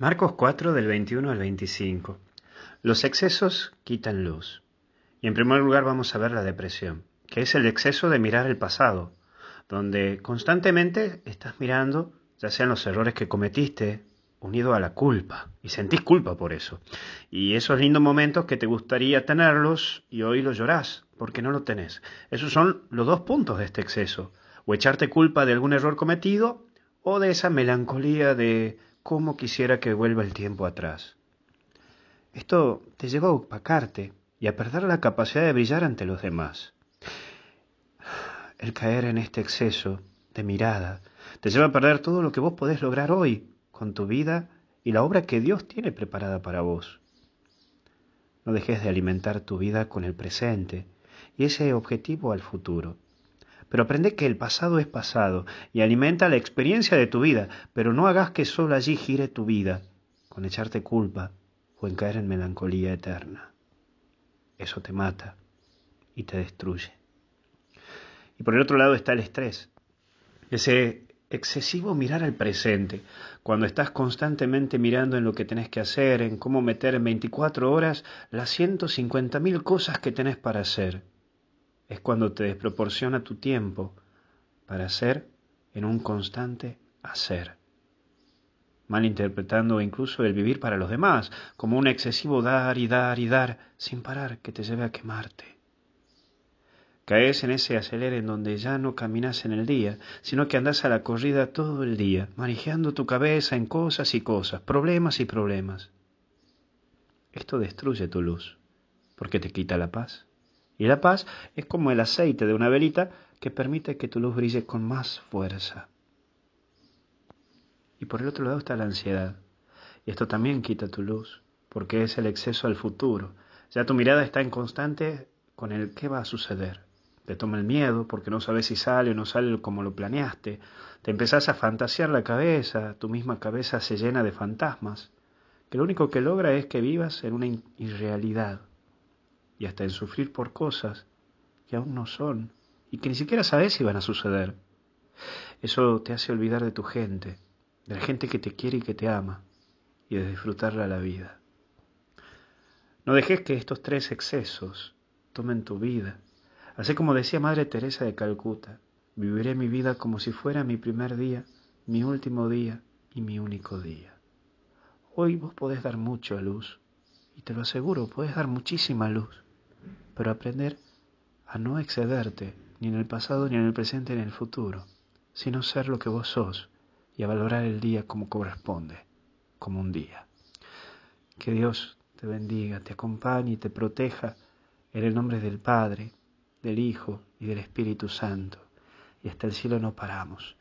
Marcos 4 del 21 al 25. Los excesos quitan luz. Y en primer lugar vamos a ver la depresión, que es el exceso de mirar el pasado, donde constantemente estás mirando ya sean los errores que cometiste unido a la culpa y sentís culpa por eso. Y esos lindos momentos que te gustaría tenerlos y hoy los llorás porque no lo tenés. Esos son los dos puntos de este exceso, o echarte culpa de algún error cometido o de esa melancolía de cómo quisiera que vuelva el tiempo atrás. Esto te lleva a opacarte y a perder la capacidad de brillar ante los demás. El caer en este exceso de mirada te lleva a perder todo lo que vos podés lograr hoy con tu vida y la obra que Dios tiene preparada para vos. No dejes de alimentar tu vida con el presente y ese objetivo al futuro pero aprende que el pasado es pasado y alimenta la experiencia de tu vida, pero no hagas que solo allí gire tu vida, con echarte culpa o en caer en melancolía eterna. Eso te mata y te destruye. Y por el otro lado está el estrés, ese excesivo mirar al presente, cuando estás constantemente mirando en lo que tenés que hacer, en cómo meter en 24 horas las 150.000 cosas que tenés para hacer es cuando te desproporciona tu tiempo para ser en un constante hacer, malinterpretando incluso el vivir para los demás como un excesivo dar y dar y dar sin parar que te lleve a quemarte. Caes en ese aceler en donde ya no caminas en el día, sino que andas a la corrida todo el día, manejando tu cabeza en cosas y cosas, problemas y problemas. Esto destruye tu luz, porque te quita la paz. Y la paz es como el aceite de una velita que permite que tu luz brille con más fuerza. Y por el otro lado está la ansiedad. Y esto también quita tu luz, porque es el exceso al futuro. Ya tu mirada está en constante con el qué va a suceder. Te toma el miedo porque no sabes si sale o no sale como lo planeaste. Te empezás a fantasear la cabeza, tu misma cabeza se llena de fantasmas, que lo único que logra es que vivas en una irrealidad y hasta en sufrir por cosas que aún no son y que ni siquiera sabes si van a suceder. Eso te hace olvidar de tu gente, de la gente que te quiere y que te ama, y de disfrutarla la vida. No dejes que estos tres excesos tomen tu vida. Así como decía Madre Teresa de Calcuta, viviré mi vida como si fuera mi primer día, mi último día y mi único día. Hoy vos podés dar mucho a luz, y te lo aseguro, podés dar muchísima luz pero aprender a no excederte, ni en el pasado, ni en el presente, ni en el futuro, sino ser lo que vos sos y a valorar el día como corresponde, como un día. Que Dios te bendiga, te acompañe y te proteja en el nombre del Padre, del Hijo y del Espíritu Santo. Y hasta el cielo no paramos